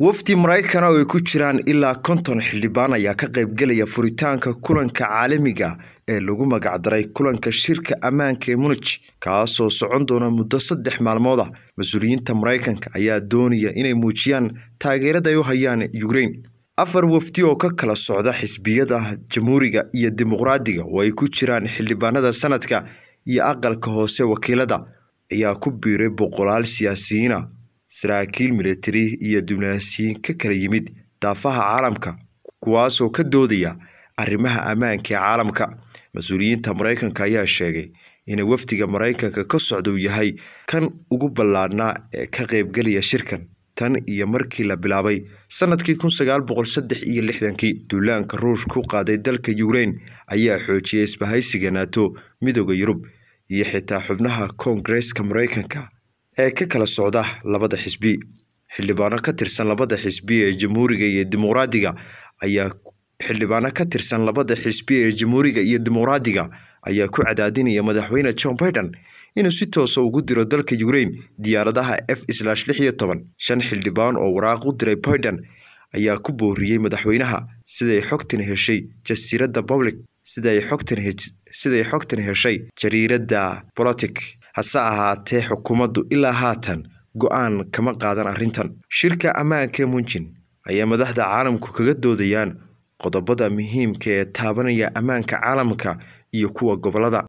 wafdi maraykan oo ay ku jiraan ilaa konton xildhibaan ayaa ka qaybgelaya furitaanka kulanka caalamiga ah ee lagu magacdaray kulanka shirka ammaanka ee munij kaasoo socon doona muddo saddex maalmood ah mas-uuliyiinta maraykanka ayaa doonaya inay muujiyaan taageerada ay u hayaan ukrein afar wafdi oo ka kala socda xisbiyada jamhuuriga iyo dimuqraadiga oo ay ku jiraan xildhibaanada sanadka iyo aqalka hoose wakiilada ayaa ku biiray boqolaal siyaasiyiina ah saraakiil milatari iyo diblomaasiyiin ka kala yimid daafaha caalamka kuwaasoo ka doodaya arrimaha ammaanka ee caalamka mas-uuliyiinta maraykanka ayaa sheegay inay wafdiga maraykanka ka socda uu yahay kan ugu ballaadnaa ee ka qaybgelaya shirkan tan iyo markii la bilaabay sanadkii kun sagaal boqol saddex iyo lixdankii duulaanka ruush ku qaaday dalka yukrain ayaa xoojiyay isbahaysiga naato midooda yurub iyo xitaa xubnaha koongareeska maraykanka ee ka kala socda labada xisbi xildhibaano ka tirsan labada xisbi ee jamhuuriga iyo dimuqraadiga ayaa xildhibaano ka tirsan labada xisbi ee jamhuuriga iyo dimuqraadiga ayaa ku cadaadinaya madaxweyne john biden inuu si toosa ah ugu diro dalka ukraine diyaaradaha f slash lix iyo toban shan xildhibaan oo waraaq u diray biden ayaa ku booriyey madaxweynaha siday xogtan heshay jasiiradda public siday xogtan siday xogtan heshay jariiradda bolotic hase ahaatee xukuumaddu ilaa haatan go'aan kama qaadan arrintan shirka ammaanka munjin ayaa madaxda caalamku kaga doodayaan qodobada muhiimka ee taabanaya ammaanka caalamka iyo kuwa gobollada